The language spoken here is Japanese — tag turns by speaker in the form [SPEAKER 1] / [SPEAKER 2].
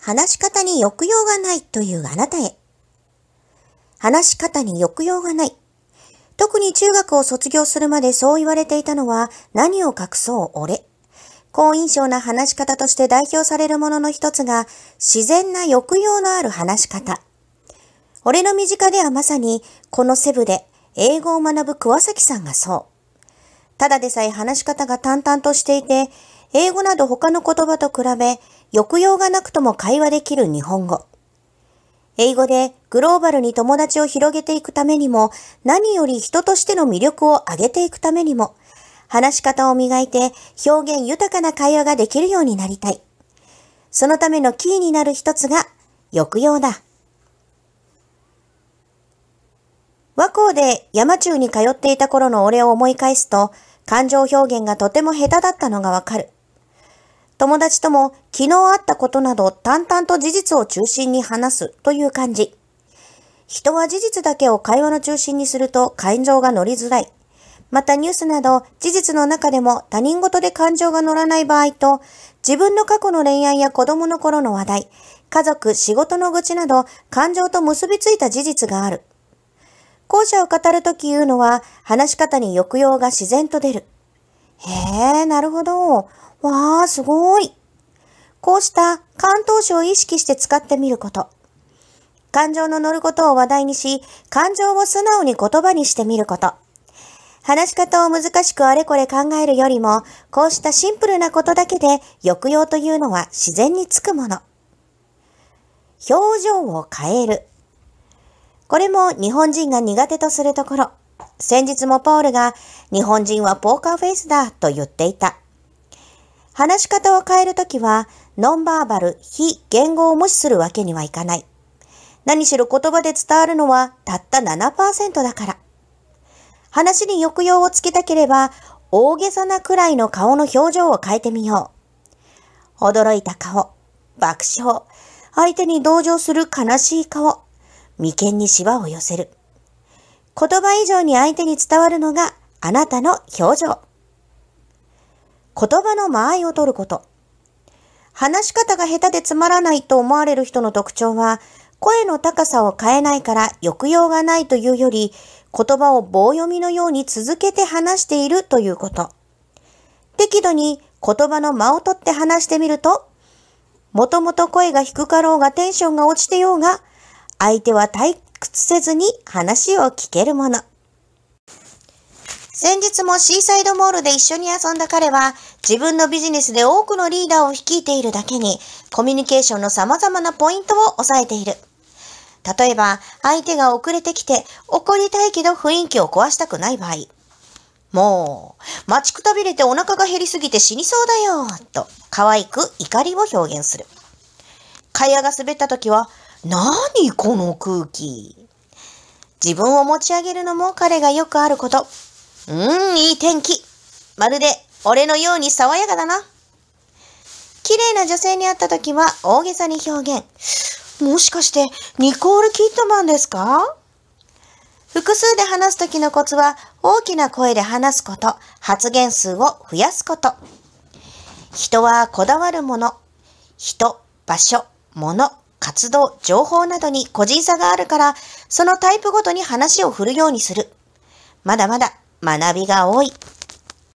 [SPEAKER 1] 話し方に抑揚がないというあなたへ。話し方に抑揚がない。特に中学を卒業するまでそう言われていたのは何を隠そう俺。好印象な話し方として代表されるものの一つが自然な抑揚のある話し方。俺の身近ではまさにこのセブで英語を学ぶ桑崎さんがそう。ただでさえ話し方が淡々としていて、英語など他の言葉と比べ、抑揚がなくとも会話できる日本語。英語でグローバルに友達を広げていくためにも、何より人としての魅力を上げていくためにも、話し方を磨いて表現豊かな会話ができるようになりたい。そのためのキーになる一つが、抑揚だ。和光で山中に通っていた頃の俺を思い返すと、感情表現がとても下手だったのがわかる。友達とも昨日あったことなど淡々と事実を中心に話すという感じ。人は事実だけを会話の中心にすると感情が乗りづらい。またニュースなど事実の中でも他人事で感情が乗らない場合と自分の過去の恋愛や子供の頃の話題、家族、仕事の愚痴など感情と結びついた事実がある。後者を語るとき言うのは話し方に抑揚が自然と出る。へえ、なるほど。わあ、すごい。こうした関東詞を意識して使ってみること。感情の乗ることを話題にし、感情を素直に言葉にしてみること。話し方を難しくあれこれ考えるよりも、こうしたシンプルなことだけで抑揚というのは自然につくもの。表情を変える。これも日本人が苦手とするところ。先日もポールが日本人はポーカーフェイスだと言っていた。話し方を変えるときはノンバーバル、非言語を無視するわけにはいかない。何しろ言葉で伝わるのはたった7%だから。話に抑揚をつけたければ大げさなくらいの顔の表情を変えてみよう。驚いた顔、爆笑、相手に同情する悲しい顔、眉間にシワを寄せる。言葉以上に相手に伝わるのがあなたの表情。言葉の間合いを取ること。話し方が下手でつまらないと思われる人の特徴は、声の高さを変えないから抑揚がないというより、言葉を棒読みのように続けて話しているということ。適度に言葉の間を取って話してみると、もともと声が低かろうがテンションが落ちてようが、相手は体屈せずに話を聞けるもの。先日もシーサイドモールで一緒に遊んだ彼は自分のビジネスで多くのリーダーを率いているだけにコミュニケーションの様々なポイントを押さえている。例えば相手が遅れてきて怒りたいけど雰囲気を壊したくない場合。もう、待ちくたびれてお腹が減りすぎて死にそうだよ、と可愛く怒りを表現する。会話が滑った時は、何この空気。自分を持ち上げるのも彼がよくあること。うーん、いい天気。まるで俺のように爽やかだな。綺麗な女性に会った時は大げさに表現。もしかしてニコール・キットマンですか複数で話す時のコツは大きな声で話すこと、発言数を増やすこと。人はこだわるもの。人、場所、もの、活動、情報などに個人差があるから、そのタイプごとに話を振るようにする。まだまだ学びが多い。